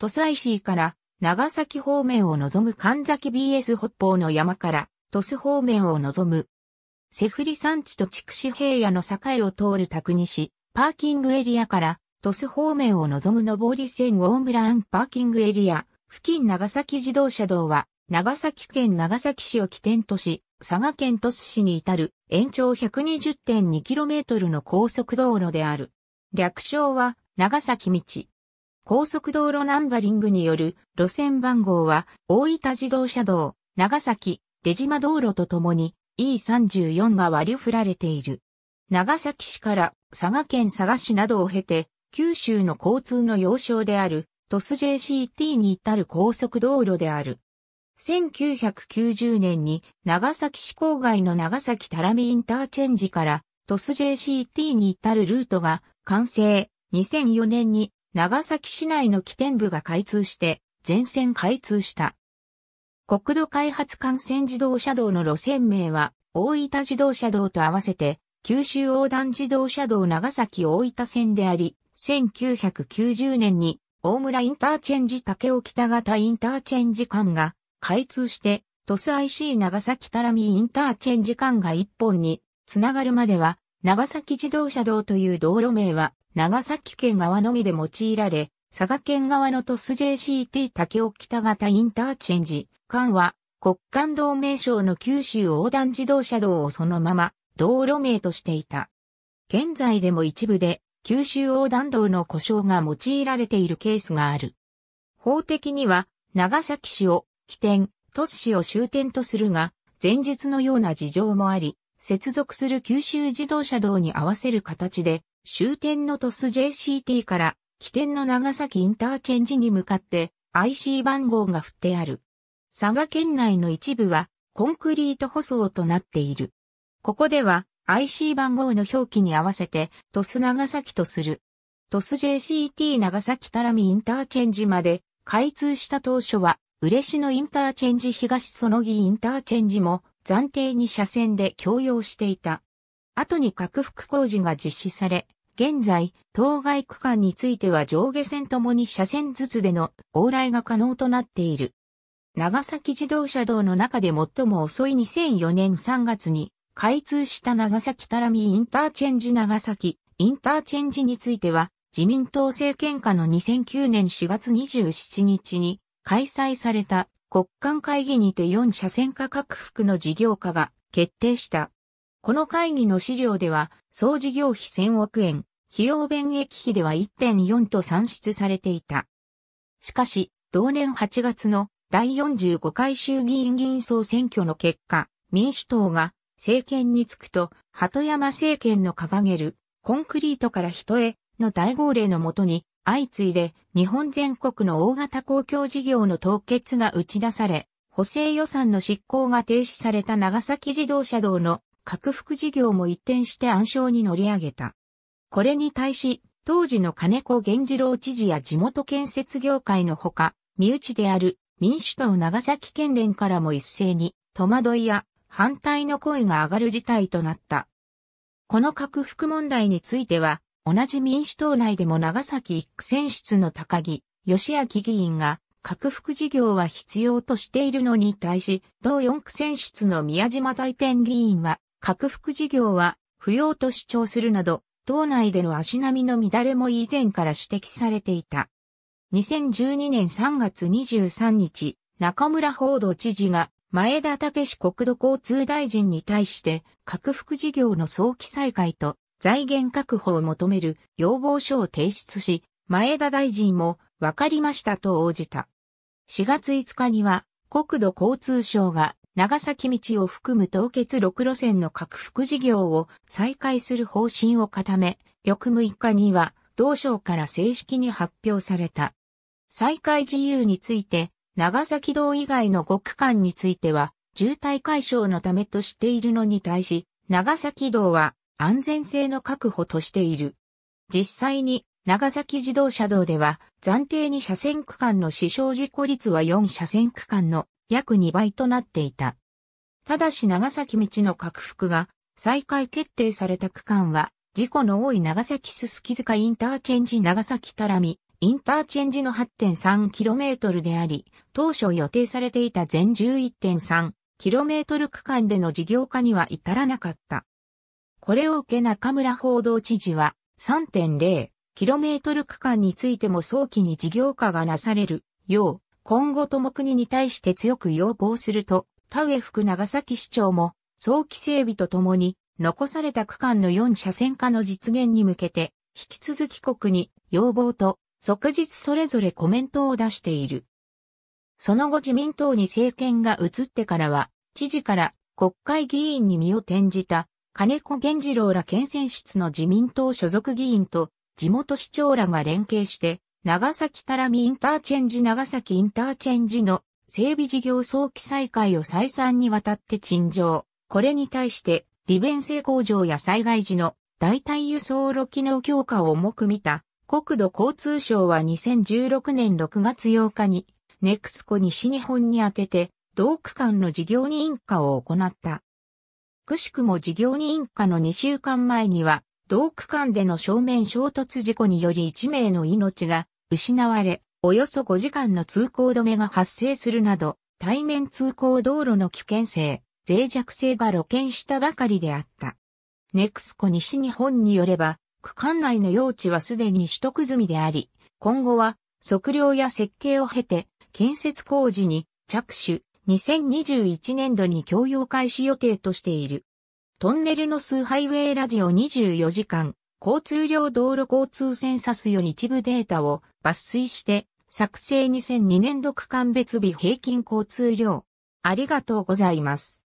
土佐石から長崎方面を望む神崎 BS 北方の山から都市方面を望む。セフリ山地と筑紫平野の境を通る宅西、パーキングエリアから都市方面を望む上り線大村アンパーキングエリア、付近長崎自動車道は長崎県長崎市を起点とし、佐賀県鳥栖市に至る延長 120.2km の高速道路である。略称は長崎道。高速道路ナンバリングによる路線番号は大分自動車道、長崎、出島道路とともに E34 が割り振られている。長崎市から佐賀県佐賀市などを経て、九州の交通の要衝である、トス JCT に至る高速道路である。1990年に長崎市郊外の長崎タラミインターチェンジからトス JCT に至るルートが完成。2004年に長崎市内の起点部が開通して、全線開通した。国土開発幹線自動車道の路線名は、大分自動車道と合わせて、九州横断自動車道長崎大分線であり、1990年に、大村インターチェンジ竹尾北型インターチェンジ間が開通して、トス IC 長崎タラミインターチェンジ間が一本につながるまでは長崎自動車道という道路名は、長崎県側のみで用いられ、佐賀県側の鳥栖 JCT 竹尾北型インターチェンジ、間は、国間同盟省の九州横断自動車道をそのまま、道路名としていた。現在でも一部で、九州横断道の故障が用いられているケースがある。法的には、長崎市を、起点、鳥栖市を終点とするが、前述のような事情もあり、接続する九州自動車道に合わせる形で、終点のトス JCT から起点の長崎インターチェンジに向かって IC 番号が振ってある。佐賀県内の一部はコンクリート舗装となっている。ここでは IC 番号の表記に合わせてトス長崎とする。トス JCT 長崎タラミインターチェンジまで開通した当初は嬉野インターチェンジ東そのぎインターチェンジも暫定に車線で供用していた。後に拡幅工事が実施され、現在、当該区間については上下線ともに車線ずつでの往来が可能となっている。長崎自動車道の中で最も遅い2004年3月に開通した長崎タラミインターチェンジ長崎インターチェンジについては自民党政権下の2009年4月27日に開催された国間会議にて4車線化拡幅の事業化が決定した。この会議の資料では、総事業費1000億円、費用便益費では1.4と算出されていた。しかし、同年8月の第45回衆議院議員総選挙の結果、民主党が政権に就くと、鳩山政権の掲げるコンクリートから人への大号令のもとに、相次いで日本全国の大型公共事業の凍結が打ち出され、補正予算の執行が停止された長崎自動車道の拡幅事業も一転して暗礁に乗り上げた。これに対し、当時の金子源次郎知事や地元建設業界のほか、身内である民主党長崎県連からも一斉に戸惑いや反対の声が上がる事態となった。この拡幅問題については、同じ民主党内でも長崎一区選出の高木、義明議員が、拡幅事業は必要としているのに対し、同四区選出の宮島大天議員は、拡幅事業は不要と主張するなど、党内での足並みの乱れも以前から指摘されていた。2012年3月23日、中村報道知事が前田武国土交通大臣に対して、拡幅事業の早期再開と財源確保を求める要望書を提出し、前田大臣も分かりましたと応じた。4月5日には国土交通省が長崎道を含む凍結6路線の拡幅事業を再開する方針を固め、翌6日には同省から正式に発表された。再開自由について、長崎道以外の5区間については、渋滞解消のためとしているのに対し、長崎道は安全性の確保としている。実際に長崎自動車道では暫定に車線区間の死傷事故率は4車線区間の約2倍となっていた。ただし長崎道の拡幅が再開決定された区間は事故の多い長崎すすき塚インターチェンジ長崎たらみインターチェンジの 8.3km であり、当初予定されていた全 11.3km 区間での事業化には至らなかった。これを受け中村報道知事は 3.0km 区間についても早期に事業化がなされるよう、今後とも国に対して強く要望すると、田植福長崎市長も早期整備とともに残された区間の4車線化の実現に向けて、引き続き国に要望と即日それぞれコメントを出している。その後自民党に政権が移ってからは、知事から国会議員に身を転じた金子源次郎ら県選出の自民党所属議員と地元市長らが連携して、長崎たらみインターチェンジ長崎インターチェンジの整備事業早期再開を再三にわたって陳情。これに対して、利便性向上や災害時の代替輸送路機能強化を重く見た国土交通省は2016年6月8日にネクスコ西日本に宛てて同区間の事業認可を行った。くしくも事業に可の2週間前には、同区間での正面衝突事故により1名の命が失われ、およそ5時間の通行止めが発生するなど、対面通行道路の危険性、脆弱性が露見したばかりであった。ネクスコ西日本によれば、区間内の用地はすでに取得済みであり、今後は測量や設計を経て、建設工事に着手、2021年度に供用開始予定としている。トンネルの数ハイウェイラジオ24時間、交通量道路交通センサスより一部データを抜粋して、作成2002年度区間別日平均交通量。ありがとうございます。